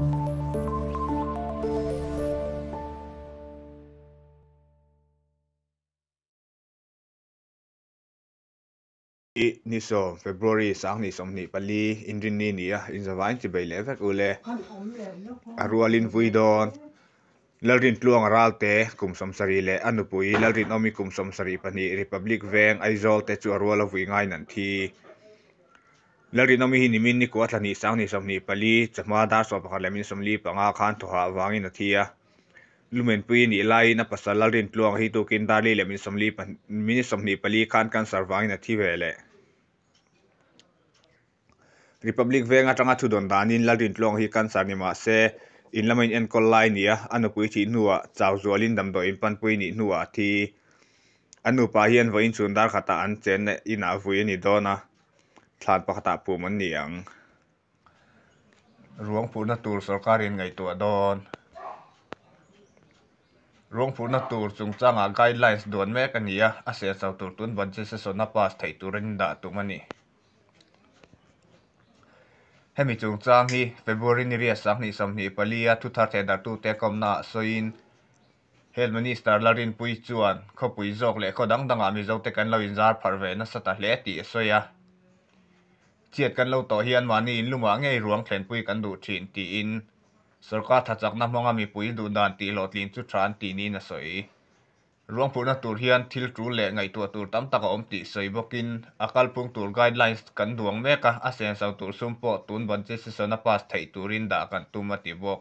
นี่ส่งเฟบรุรีสองนี่ส่งนี่ปลีอินดีนีเนียอินสวายจะไปเล่นกูเล่อารัวลินฟุยดอนลารินตัวงราลเตคุมสมสรีเล่อนุปุยลารินอมิคุมสมสรีปนีริพับลิกเวงไอโซลเตจูอารัวลฟุยง่ายนันทีลรินอมีหินมินนี่กวาดหลานีสังนี่สมนีปลีจะมาดาสวบขันเลมินสมลีปังอาคันทูกหาวังินาทีลุเมนปีนี่ไลน์นับสัลรินตัวงหิตุกินดารีเลมินสมลีปมินสมนีปลีคันกันสวังินาทีเวเลริพับลิกเวงอาจังอาทุดอนดานินลรินตัวงหิคันสันนิมาเซอินละมินเอ็นคอลไลนี่อันุปุยที่นัวชาวจัวลินดัมโดอินปันปีนี่นัวที่อันุปายันวัยชุนดาร์ขตาอันเจนอินาวุยนิดอนาทลานปะคตะปูมันเหนียงร่วงผู้นตูรสรการินไงตัวดอนร่วงผู้นตูรจงจ้างอาไกด์ไลน์ด่วนแม่กันเนียอาเซียสาวตัวตุนบันเจสสนปาสไทยตุรินดาตุมันนี่ให้มีจงจ้างฮีเฟบรุนีเรียสังนี้สมนีปลียทุทาร์เทดาตูเตกอมนาซอินเฮลมานิสตาร์ลารินปุยจวนเขาปุยจอกเละเขาดังดังอามิจอกเตกันลาวินจาร์พาร์เวนัสตาเลตีโซยาียดกันเราต่อเฮียนวานีอลุงหวังไงรวงแขนปุยกันดูทีนตีอินสุรกาทัดจากน้ำมองมีปุยดูดานตีหลดลินชุดชานตีนี้นะสวยรวงผู้นัตูเฮียนทิลจูเล่งไงตัวตูตั้มตะกอมตีสวยบกินอากาศพุงตูไกด์ไลน์กันดวงแม่กะอาเซียนสาวตูซุ่มโปตูนบันเจสสันนปาสไทยตูรินดากันตูมาตีบก